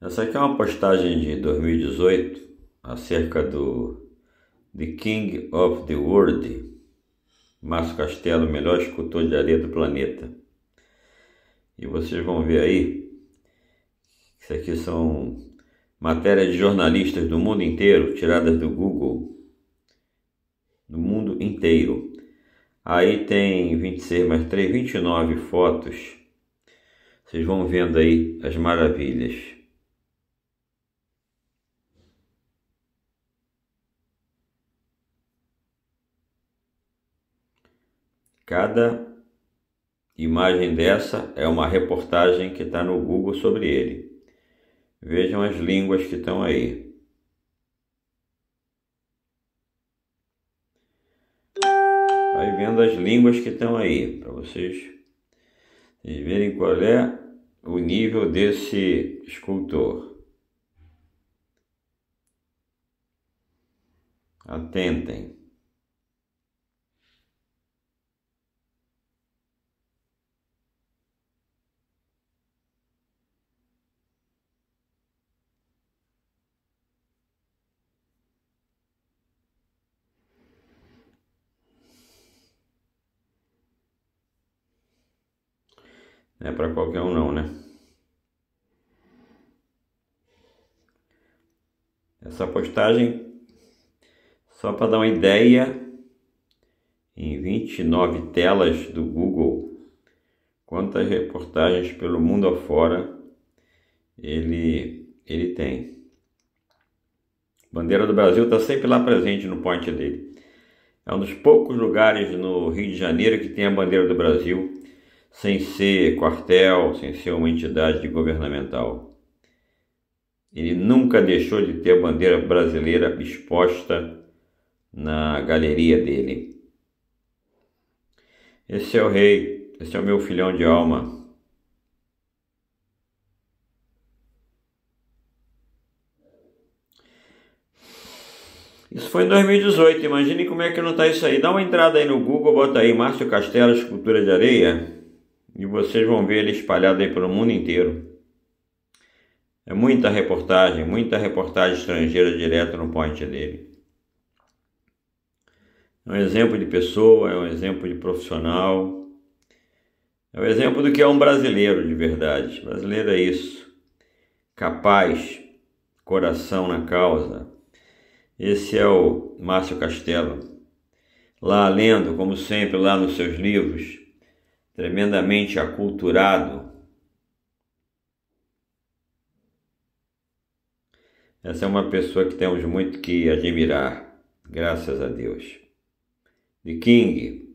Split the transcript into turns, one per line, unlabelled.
Essa aqui é uma postagem de 2018 acerca do The King of the World, Márcio Castelo, melhor escultor de areia do planeta. E vocês vão ver aí, isso aqui são matérias de jornalistas do mundo inteiro, tiradas do Google, do mundo inteiro. Aí tem 26 mais 3, 29 fotos. Vocês vão vendo aí as maravilhas. Cada imagem dessa é uma reportagem que está no Google sobre ele. Vejam as línguas que estão aí. Vai vendo as línguas que estão aí, para vocês, verem qual é o nível desse escultor. Atentem. Não é para qualquer um não, né? Essa postagem, só para dar uma ideia, em 29 telas do Google, quantas reportagens pelo mundo afora ele, ele tem. bandeira do Brasil está sempre lá presente no ponte dele. É um dos poucos lugares no Rio de Janeiro que tem a bandeira do Brasil sem ser quartel, sem ser uma entidade governamental. Ele nunca deixou de ter a bandeira brasileira exposta na galeria dele. Esse é o rei, esse é o meu filhão de alma. Isso foi em 2018, imagine como é que não está isso aí. Dá uma entrada aí no Google, bota aí Márcio Castelo Escultura de Areia e vocês vão ver ele espalhado aí pelo mundo inteiro. É muita reportagem, muita reportagem estrangeira direto no point dele. É um exemplo de pessoa, é um exemplo de profissional, é um exemplo do que é um brasileiro de verdade. Brasileiro é isso, capaz, coração na causa. Esse é o Márcio Castelo. Lá lendo, como sempre, lá nos seus livros tremendamente aculturado. Essa é uma pessoa que temos muito que admirar, graças a Deus. De King,